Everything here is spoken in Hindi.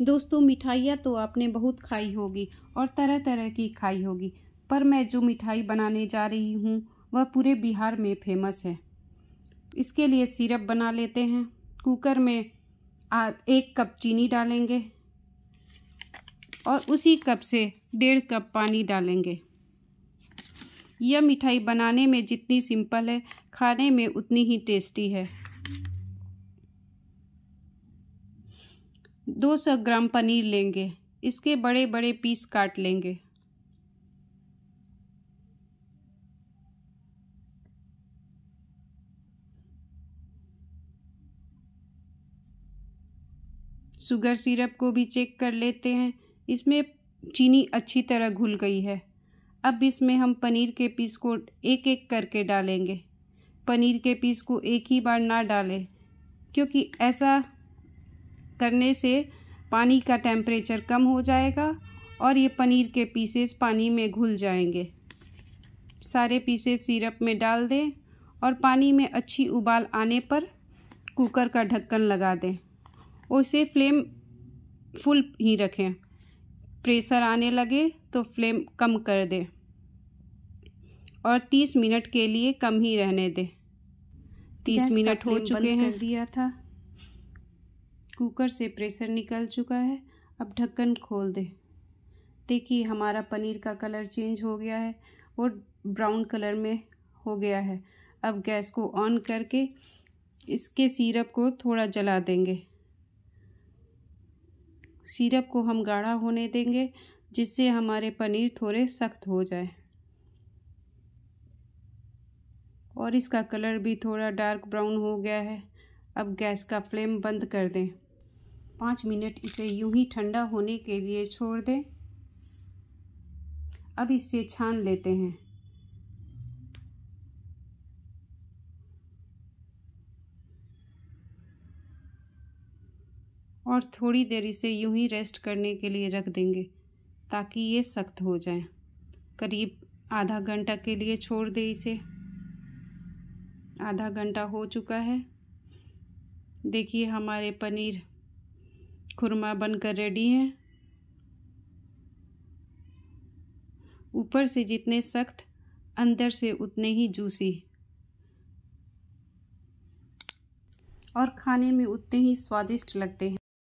दोस्तों मिठाइयाँ तो आपने बहुत खाई होगी और तरह तरह की खाई होगी पर मैं जो मिठाई बनाने जा रही हूँ वह पूरे बिहार में फेमस है इसके लिए सिरप बना लेते हैं कुकर में एक कप चीनी डालेंगे और उसी कप से डेढ़ कप पानी डालेंगे यह मिठाई बनाने में जितनी सिंपल है खाने में उतनी ही टेस्टी है दो सौ ग्राम पनीर लेंगे इसके बड़े बड़े पीस काट लेंगे शुगर सिरप को भी चेक कर लेते हैं इसमें चीनी अच्छी तरह घुल गई है अब इसमें हम पनीर के पीस को एक एक करके डालेंगे पनीर के पीस को एक ही बार ना डालें क्योंकि ऐसा करने से पानी का टेम्परेचर कम हो जाएगा और ये पनीर के पीसेस पानी में घुल जाएंगे सारे पीसेस सिरप में डाल दें और पानी में अच्छी उबाल आने पर कुकर का ढक्कन लगा दें उसे फ्लेम फुल ही रखें प्रेशर आने लगे तो फ्लेम कम कर दें और तीस मिनट के लिए कम ही रहने दें तीस मिनट हो चुके हैं दिया था कुकर से प्रेशर निकल चुका है अब ढक्कन खोल दें देखिए हमारा पनीर का कलर चेंज हो गया है और ब्राउन कलर में हो गया है अब गैस को ऑन करके इसके सिरप को थोड़ा जला देंगे सिरप को हम गाढ़ा होने देंगे जिससे हमारे पनीर थोड़े सख्त हो जाए और इसका कलर भी थोड़ा डार्क ब्राउन हो गया है अब गैस का फ्लेम बंद कर दें पाँच मिनट इसे यूं ही ठंडा होने के लिए छोड़ दें अब इसे छान लेते हैं और थोड़ी देर इसे यूं ही रेस्ट करने के लिए रख देंगे ताकि ये सख्त हो जाए करीब आधा घंटा के लिए छोड़ दें इसे आधा घंटा हो चुका है देखिए हमारे पनीर खुरमा बनकर रेडी है ऊपर से जितने सख्त अंदर से उतने ही जूसी और खाने में उतने ही स्वादिष्ट लगते हैं